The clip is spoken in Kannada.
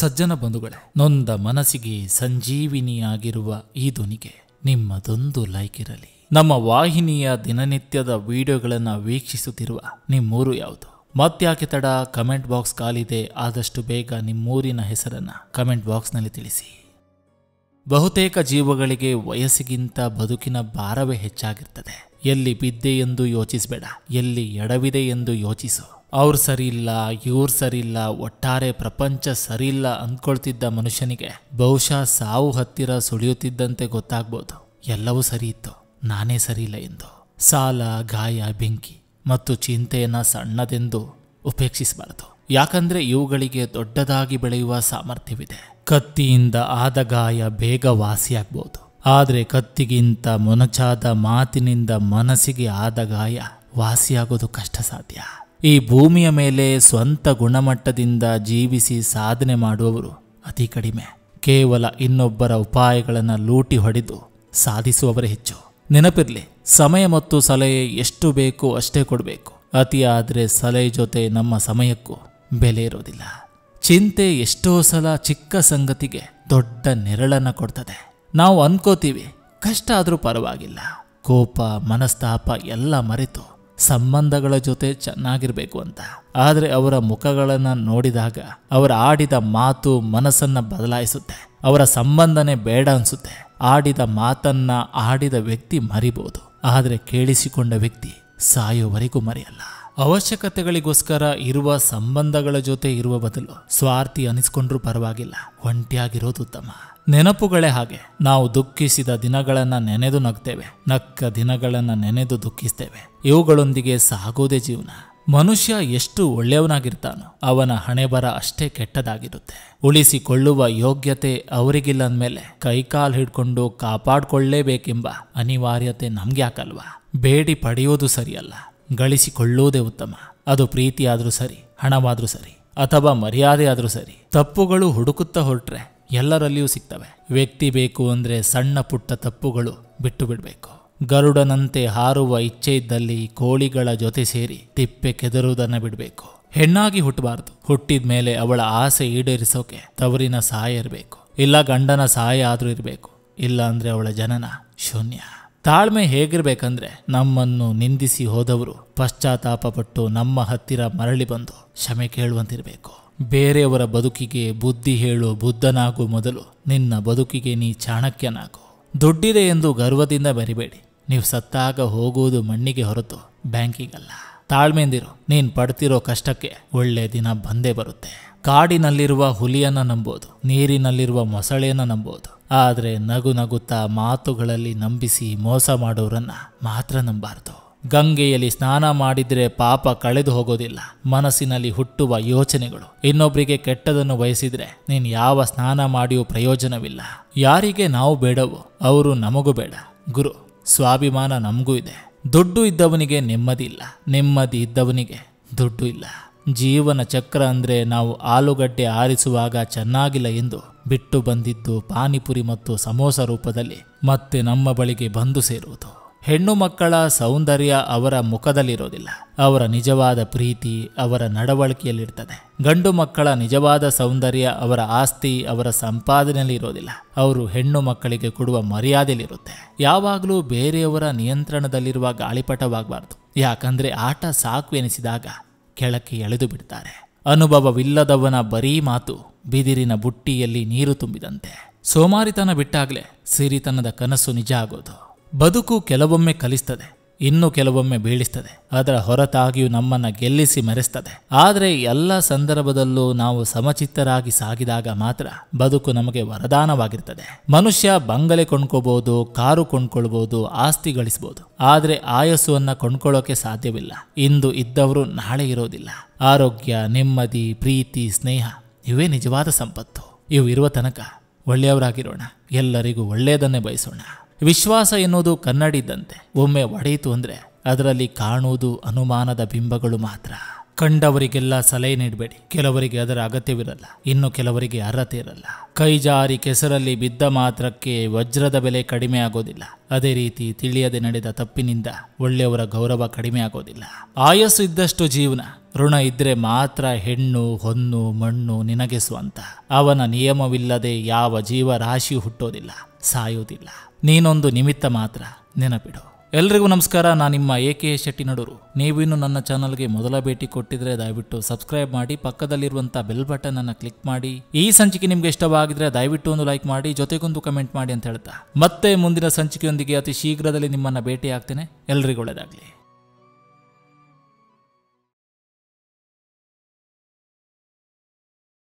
ಸಜ್ಜನ ಬಂಧುಗಳೇ ನೊಂದ ಮನಸ್ಸಿಗೆ ಸಂಜೀವಿನಿಯಾಗಿರುವ ಈ ಧ್ವನಿಗೆ ನಿಮ್ಮದೊಂದು ಲೈಕ್ ಇರಲಿ ನಮ್ಮ ವಾಹಿನಿಯ ದಿನನಿತ್ಯದ ವಿಡಿಯೋಗಳನ್ನು ವೀಕ್ಷಿಸುತ್ತಿರುವ ನಿಮ್ಮೂರು ಯಾವುದು ಮತ್ತ್ಯಾಕೆ ತಡ ಕಮೆಂಟ್ ಬಾಕ್ಸ್ ಕಾಲಿದೆ ಆದಷ್ಟು ಬೇಗ ನಿಮ್ಮೂರಿನ ಹೆಸರನ್ನು ಕಮೆಂಟ್ ಬಾಕ್ಸ್ನಲ್ಲಿ ತಿಳಿಸಿ ಬಹುತೇಕ ಜೀವಗಳಿಗೆ ವಯಸ್ಸಿಗಿಂತ ಬದುಕಿನ ಭಾರವೇ ಹೆಚ್ಚಾಗಿರ್ತದೆ ಎಲ್ಲಿ ಬಿದ್ದೆ ಎಂದು ಯೋಚಿಸಬೇಡ ಎಲ್ಲಿ ಎಡವಿದೆ ಎಂದು ಯೋಚಿಸು ಅವ್ರು ಸರಿಯಿಲ್ಲ ಇವ್ರು ಸರಿಯಿಲ್ಲ ಒಟ್ಟಾರೆ ಪ್ರಪಂಚ ಸರಿಯಿಲ್ಲ ಅಂದ್ಕೊಳ್ತಿದ್ದ ಮನುಷ್ಯನಿಗೆ ಬಹುಶಃ ಸಾವು ಹತ್ತಿರ ಸುಳಿಯುತ್ತಿದ್ದಂತೆ ಗೊತ್ತಾಗ್ಬೋದು ಎಲ್ಲವೂ ಸರಿ ಇತ್ತು ನಾನೇ ಸರಿಯಿಲ್ಲ ಎಂದು ಸಾಲ ಗಾಯ ಬೆಂಕಿ ಮತ್ತು ಚಿಂತೆಯನ್ನು ಸಣ್ಣದೆಂದು ಉಪೇಕ್ಷಿಸಬಾರದು ಯಾಕಂದ್ರೆ ಇವುಗಳಿಗೆ ದೊಡ್ಡದಾಗಿ ಬೆಳೆಯುವ ಸಾಮರ್ಥ್ಯವಿದೆ ಕತ್ತಿಯಿಂದ ಆದ ಗಾಯ ಬೇಗ ವಾಸಿಯಾಗ್ಬೋದು ಆದರೆ ಕತ್ತಿಗಿಂತ ಮೊನಚಾದ ಮಾತಿನಿಂದ ಮನಸ್ಸಿಗೆ ಆದ ಗಾಯ ವಾಸಿಯಾಗೋದು ಕಷ್ಟ ಸಾಧ್ಯ ಈ ಭೂಮಿಯ ಮೇಲೆ ಸ್ವಂತ ಗುಣಮಟ್ಟದಿಂದ ಜೀವಿಸಿ ಸಾಧನೆ ಮಾಡುವವರು ಅತಿ ಕಡಿಮೆ ಕೇವಲ ಇನ್ನೊಬ್ಬರ ಉಪಾಯಗಳನ್ನು ಲೂಟಿ ಹೊಡೆದು ಸಾಧಿಸುವವರೇ ಹೆಚ್ಚು ನೆನಪಿರಲಿ ಸಮಯ ಮತ್ತು ಸಲಹೆ ಎಷ್ಟು ಬೇಕೋ ಅಷ್ಟೇ ಕೊಡಬೇಕು ಅತಿ ಸಲಹೆ ಜೊತೆ ನಮ್ಮ ಸಮಯಕ್ಕೂ ಬೆಲೆ ಇರೋದಿಲ್ಲ ಚಿಂತೆ ಎಷ್ಟೋ ಸಲ ಚಿಕ್ಕ ಸಂಗತಿಗೆ ದೊಡ್ಡ ನೆರಳನ್ನು ಕೊಡ್ತದೆ ನಾವು ಅನ್ಕೋತೀವಿ ಕಷ್ಟ ಆದರೂ ಪರವಾಗಿಲ್ಲ ಕೋಪ ಮನಸ್ತಾಪ ಎಲ್ಲ ಮರೆತು ಸಂಬಂಧಗಳ ಜೊತೆ ಚೆನ್ನಾಗಿರಬೇಕು ಅಂತ ಆದರೆ ಅವರ ಮುಖಗಳನ್ನು ನೋಡಿದಾಗ ಅವರ ಆಡಿದ ಮಾತು ಮನಸ್ಸನ್ನು ಬದಲಾಯಿಸುತ್ತೆ ಅವರ ಸಂಬಂಧನೆ ಬೇಡ ಅನಿಸುತ್ತೆ ಆಡಿದ ಮಾತನ್ನ ಆಡಿದ ವ್ಯಕ್ತಿ ಮರಿಬೋದು ಆದರೆ ಕೇಳಿಸಿಕೊಂಡ ವ್ಯಕ್ತಿ ಸಾಯೋವರೆಗೂ ಮರೆಯಲ್ಲ ಅವಶ್ಯಕತೆಗಳಿಗೋಸ್ಕರ ಇರುವ ಸಂಬಂಧಗಳ ಜೊತೆ ಇರುವ ಬದಲು ಸ್ವಾರ್ಥಿ ಅನಿಸ್ಕೊಂಡ್ರೂ ಪರವಾಗಿಲ್ಲ ಒಂಟಿಯಾಗಿರೋದು ಉತ್ತಮ ನೆನಪುಗಳೇ ಹಾಗೆ ನಾವು ದುಃಖಿಸಿದ ದಿನಗಳನ್ನು ನೆನೆದು ನಗ್ತೇವೆ ನಕ್ಕ ದಿನಗಳನ್ನು ನೆನೆದು ದುಃಖಿಸ್ತೇವೆ ಇವುಗಳೊಂದಿಗೆ ಸಾಗೋದೇ ಜೀವನ ಮನುಷ್ಯ ಎಷ್ಟು ಒಳ್ಳೆಯವನಾಗಿರ್ತಾನೋ ಅವನ ಹಣೆಬರ ಅಷ್ಟೇ ಕೆಟ್ಟದಾಗಿರುತ್ತೆ ಉಳಿಸಿಕೊಳ್ಳುವ ಯೋಗ್ಯತೆ ಅವರಿಗಿಲ್ಲ ಅಂದಮೇಲೆ ಕೈಕಾಲು ಹಿಡ್ಕೊಂಡು ಕಾಪಾಡಿಕೊಳ್ಳೇಬೇಕೆಂಬ ಅನಿವಾರ್ಯತೆ ನಮ್ಗೆ ಹಾಕಲ್ವಾ ಬೇಡಿ ಪಡೆಯೋದು ಸರಿಯಲ್ಲ ಗಳಿಸಿಕೊಳ್ಳುವುದೇ ಉತ್ತಮ ಅದು ಪ್ರೀತಿಯಾದರೂ ಸರಿ ಹಣವಾದರೂ ಸರಿ ಅಥವಾ ಮರ್ಯಾದೆಯಾದರೂ ಸರಿ ತಪ್ಪುಗಳು ಹುಡುಕುತ್ತಾ ಹೊರಟ್ರೆ ಎಲ್ಲರಲ್ಲಿಯೂ ಸಿಗ್ತವೆ ವ್ಯಕ್ತಿ ಬೇಕು ಅಂದರೆ ಸಣ್ಣ ಪುಟ್ಟ ತಪ್ಪುಗಳು ಬಿಟ್ಟು ಬಿಡಬೇಕು ಗರುಡನಂತೆ ಹಾರುವ ಇಚ್ಛೆ ಇದ್ದಲ್ಲಿ ಕೋಳಿಗಳ ಜೊತೆ ಸೇರಿ ತಿಪ್ಪೆ ಕೆದರುವುದನ್ನು ಬಿಡಬೇಕು ಹೆಣ್ಣಾಗಿ ಹುಟ್ಟಬಾರ್ದು ಹುಟ್ಟಿದ ಮೇಲೆ ಅವಳ ಆಸೆ ಈಡೇರಿಸೋಕೆ ತವರಿನ ಸಹಾಯ ಇರಬೇಕು ಇಲ್ಲ ಗಂಡನ ಸಹಾಯ ಆದರೂ ಇರಬೇಕು ಇಲ್ಲ ಅಂದರೆ ಅವಳ ಜನನ ಶೂನ್ಯ ತಾಳ್ಮೆ ಹೇಗಿರಬೇಕಂದ್ರೆ ನಮ್ಮನ್ನು ನಿಂದಿಸಿ ಹೋದವರು ಪಶ್ಚಾತ್ತಾಪಪಟ್ಟು ನಮ್ಮ ಹತ್ತಿರ ಮರಳಿ ಬಂದು ಕ್ಷಮೆ ಕೇಳುವಂತಿರಬೇಕು ಬೇರೆಯವರ ಬದುಕಿಗೆ ಬುದ್ಧಿ ಹೇಳು ಬುದ್ಧನಾಗು ಮೊದಲು ನಿನ್ನ ಬದುಕಿಗೆ ನೀ ಚಾಣಕ್ಯನಾಗು ದುಡ್ಡಿದೆ ಎಂದು ಗರ್ವದಿಂದ ಬರಿಬೇಡಿ ನೀವು ಸತ್ತಾಗ ಹೋಗುವುದು ಮಣ್ಣಿಗೆ ಹೊರತು ಬ್ಯಾಂಕಿಗಲ್ಲ ತಾಳ್ಮೆಂದಿರು ನೀನ್ ಪಡ್ತಿರೋ ಕಷ್ಟಕ್ಕೆ ಒಳ್ಳೆ ದಿನ ಬಂದೇ ಬರುತ್ತೆ ಕಾಡಿನಲ್ಲಿರುವ ಹುಲಿಯನ್ನ ನಂಬೋದು ನೀರಿನಲ್ಲಿರುವ ಮೊಸಳೆಯನ್ನ ನಂಬೋದು ಆದರೆ ನಗು ನಗುತ್ತಾ ಮಾತುಗಳಲ್ಲಿ ನಂಬಿಸಿ ಮೋಸ ಮಾಡೋರನ್ನ ಮಾತ್ರ ನಂಬಾರ್ದು ಗಂಗೆಯಲ್ಲಿ ಸ್ನಾನ ಮಾಡಿದ್ರೆ ಪಾಪ ಕಳೆದು ಹೋಗೋದಿಲ್ಲ ಮನಸ್ಸಿನಲ್ಲಿ ಹುಟ್ಟುವ ಯೋಚನೆಗಳು ಇನ್ನೊಬ್ಬರಿಗೆ ಕೆಟ್ಟದನ್ನು ಬಯಸಿದ್ರೆ ನೀನು ಯಾವ ಸ್ನಾನ ಮಾಡಿಯೂ ಪ್ರಯೋಜನವಿಲ್ಲ ಯಾರಿಗೆ ನಾವು ಬೇಡವೋ ಅವರು ನಮಗೂ ಬೇಡ ಗುರು ಸ್ವಾಭಿಮಾನ ನಮಗೂ ಇದೆ ದುಡ್ಡು ಇದ್ದವನಿಗೆ ನೆಮ್ಮದಿ ಇಲ್ಲ ನೆಮ್ಮದಿ ಇದ್ದವನಿಗೆ ದುಡ್ಡು ಇಲ್ಲ ಜೀವನ ಚಕ್ರ ಅಂದರೆ ನಾವು ಆಲೂಗಡ್ಡೆ ಆರಿಸುವಾಗ ಚೆನ್ನಾಗಿಲ್ಲ ಎಂದು ಬಿಟ್ಟು ಬಂದಿದ್ದು ಪಾನಿಪುರಿ ಮತ್ತು ಸಮೋಸ ರೂಪದಲ್ಲಿ ಮತ್ತೆ ನಮ್ಮ ಬಳಿಗೆ ಬಂದು ಸೇರುವುದು ಹೆಣ್ಣು ಮಕ್ಕಳ ಸೌಂದರ್ಯ ಅವರ ಮುಖದಲ್ಲಿರೋದಿಲ್ಲ ಅವರ ನಿಜವಾದ ಪ್ರೀತಿ ಅವರ ನಡವಳಿಕೆಯಲ್ಲಿರ್ತದೆ ಗಂಡು ಮಕ್ಕಳ ನಿಜವಾದ ಸೌಂದರ್ಯ ಅವರ ಆಸ್ತಿ ಅವರ ಸಂಪಾದನೆಯಲ್ಲಿ ಇರೋದಿಲ್ಲ ಅವರು ಹೆಣ್ಣು ಮಕ್ಕಳಿಗೆ ಕೊಡುವ ಮರ್ಯಾದೆಯಲ್ಲಿರುತ್ತೆ ಯಾವಾಗಲೂ ಬೇರೆಯವರ ನಿಯಂತ್ರಣದಲ್ಲಿರುವ ಗಾಳಿಪಟವಾಗಬಾರ್ದು ಯಾಕಂದ್ರೆ ಆಟ ಸಾಕು ಎನಿಸಿದಾಗ ಕೆಳಕ್ಕೆ ಎಳೆದು ಬಿಡ್ತಾರೆ ಅನುಭವವಿಲ್ಲದವನ ಬರೀ ಮಾತು ಬಿದಿರಿನ ಬುಟ್ಟಿಯಲ್ಲಿ ನೀರು ತುಂಬಿದಂತೆ ಸೋಮಾರಿತನ ಬಿಟ್ಟಾಗಲೇ ಸಿರಿತನದ ಕನಸು ನಿಜ ಆಗೋದು ಬದುಕು ಕೆಲವೊಮ್ಮೆ ಕಲಿಸ್ತದೆ ಇನ್ನು ಕೆಲವೊಮ್ಮೆ ಬೀಳಿಸ್ತದೆ ಅದರ ಹೊರತಾಗಿಯೂ ನಮ್ಮನ್ನು ಗೆಲ್ಲಿಸಿ ಮರೆಸ್ತದೆ ಆದರೆ ಎಲ್ಲ ಸಂದರ್ಭದಲ್ಲೂ ನಾವು ಸಮಚಿತ್ತರಾಗಿ ಸಾಗಿದಾಗ ಮಾತ್ರ ಬದುಕು ನಮಗೆ ವರದಾನವಾಗಿರ್ತದೆ ಮನುಷ್ಯ ಬಂಗಲೆ ಕೊಂಡ್ಕೋಬಹುದು ಕಾರು ಕೊಂಡ್ಕೊಳ್ಬಹುದು ಆಸ್ತಿ ಗಳಿಸಬಹುದು ಆದರೆ ಆಯಸ್ಸನ್ನು ಕೊಂಡ್ಕೊಳ್ಳೋಕೆ ಸಾಧ್ಯವಿಲ್ಲ ಇಂದು ಇದ್ದವರು ನಾಳೆ ಇರೋದಿಲ್ಲ ಆರೋಗ್ಯ ನೆಮ್ಮದಿ ಪ್ರೀತಿ ಸ್ನೇಹ ಇವೇ ನಿಜವಾದ ಸಂಪತ್ತು ಇವು ಇರುವ ತನಕ ಒಳ್ಳೆಯವರಾಗಿರೋಣ ಎಲ್ಲರಿಗೂ ಒಳ್ಳೆಯದನ್ನೇ ಬಯಸೋಣ ವಿಶ್ವಾಸ ಎನ್ನುವುದು ಕನ್ನಡಿದ್ದಂತೆ ಒಮ್ಮೆ ಒಡೆಯಿತು ಅಂದರೆ ಅದರಲ್ಲಿ ಕಾಣುವುದು ಅನುಮಾನದ ಬಿಂಬಗಳು ಮಾತ್ರ ಕಂಡವರಿಗೆಲ್ಲ ಸಲಹೆ ನೀಡಬೇಡಿ ಕೆಲವರಿಗೆ ಅದರ ಅಗತ್ಯವಿರಲ್ಲ ಇನ್ನು ಕೆಲವರಿಗೆ ಅರ್ಹತೆ ಇರಲ್ಲ ಕೈಜಾರಿ ಕೆಸರಲ್ಲಿ ಬಿದ್ದ ಮಾತ್ರಕ್ಕೆ ವಜ್ರದ ಬೆಲೆ ಕಡಿಮೆ ಆಗೋದಿಲ್ಲ ಅದೇ ರೀತಿ ತಿಳಿಯದೆ ನಡೆದ ತಪ್ಪಿನಿಂದ ಒಳ್ಳೆಯವರ ಗೌರವ ಕಡಿಮೆ ಆಗೋದಿಲ್ಲ ಆಯಸ್ಸು ಇದ್ದಷ್ಟು ಜೀವನ ಋಣ ಇದ್ರೆ ಮಾತ್ರ ಹೆಣ್ಣು ಹೊನ್ನು ಮಣ್ಣು ನಿನಗೆಸುವಂತ ಅವನ ನಿಯಮವಿಲ್ಲದೆ ಯಾವ ಜೀವ ರಾಶಿ ಹುಟ್ಟೋದಿಲ್ಲ ಸಾಯೋದಿಲ್ಲ ನೀನೊಂದು ನಿಮಿತ್ತ ಮಾತ್ರ ನೆನಪಿಡು ಎಲ್ರಿಗೂ ನಮಸ್ಕಾರ ನಾನು ನಿಮ್ಮ ಎ ಕೆ ಶೆಟ್ಟಿ ನಡುರು ನೀವಿನ್ನು ನನ್ನ ಚಾನಲ್ಗೆ ಮೊದಲ ಭೇಟಿ ಕೊಟ್ಟಿದ್ರೆ ದಯವಿಟ್ಟು ಸಬ್ಸ್ಕ್ರೈಬ್ ಮಾಡಿ ಪಕ್ಕದಲ್ಲಿರುವಂಥ ಬೆಲ್ ಬಟನ್ ಅನ್ನು ಕ್ಲಿಕ್ ಮಾಡಿ ಈ ಸಂಚಿಕೆ ನಿಮ್ಗೆ ಇಷ್ಟವಾಗಿದ್ರೆ ದಯವಿಟ್ಟು ಒಂದು ಲೈಕ್ ಮಾಡಿ ಜೊತೆಗೊಂದು ಕಮೆಂಟ್ ಮಾಡಿ ಅಂತ ಹೇಳ್ತಾ ಮತ್ತೆ ಮುಂದಿನ ಸಂಚಿಕೆಯೊಂದಿಗೆ ಅತಿ ಶೀಘ್ರದಲ್ಲಿ ನಿಮ್ಮನ್ನು ಭೇಟಿ ಆಗ್ತೇನೆ ಎಲ್ರಿಗೂ ಒಳ್ಳೆಯದಾಗಲಿ